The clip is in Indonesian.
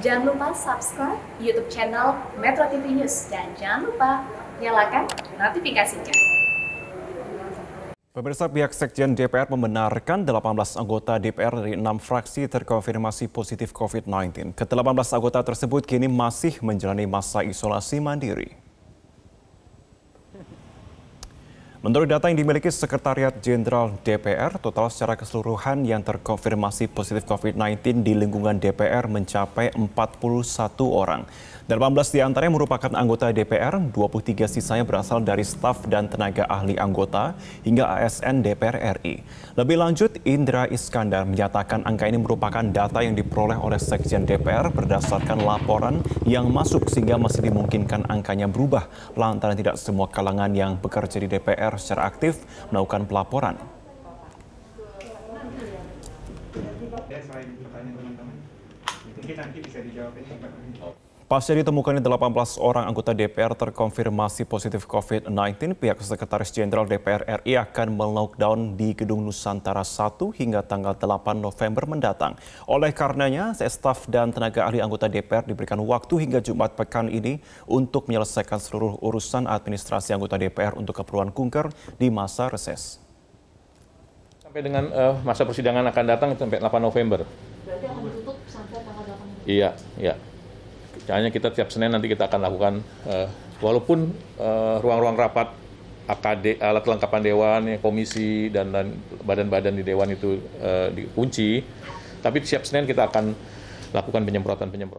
Jangan lupa subscribe YouTube channel Metro TV News dan jangan lupa nyalakan notifikasinya. Pemirsa pihak Sekjen DPR membenarkan 18 anggota DPR dari 6 fraksi terkonfirmasi positif COVID-19. Ke-18 anggota tersebut kini masih menjalani masa isolasi mandiri. Menurut data yang dimiliki Sekretariat Jenderal DPR, total secara keseluruhan yang terkonfirmasi positif COVID-19 di lingkungan DPR mencapai 41 orang. 18 antaranya merupakan anggota DPR, 23 sisanya berasal dari staf dan tenaga ahli anggota, hingga ASN DPR RI. Lebih lanjut, Indra Iskandar menyatakan angka ini merupakan data yang diperoleh oleh Sekjen DPR berdasarkan laporan yang masuk sehingga masih dimungkinkan angkanya berubah lantaran tidak semua kalangan yang bekerja di DPR DPR secara aktif melakukan pelaporan. Ya, selain bertanya teman-teman, mungkin nanti bisa dijawab ya. Pasca ditemukannya 18 orang anggota DPR terkonfirmasi positif COVID-19, pihak Sekretaris Jenderal DPR RI akan melockdown di Gedung Nusantara 1 hingga tanggal 8 November mendatang. Oleh karenanya, staf dan tenaga ahli anggota DPR diberikan waktu hingga Jumat pekan ini untuk menyelesaikan seluruh urusan administrasi anggota DPR untuk keperluan kunker di masa reses. Sampai dengan uh, masa persidangan akan datang sampai 8 November. Berarti akan tutup sampai tanggal 8 November? Iya, iya. Caranya kita tiap Senin nanti kita akan lakukan uh, walaupun eh, ruang-ruang uh, rapat AKD alat kelengkapan dewan, ya, komisi dan badan-badan di dewan itu uh, dikunci, tapi tiap Senin kita akan lakukan penyemprotan-penyemprotan.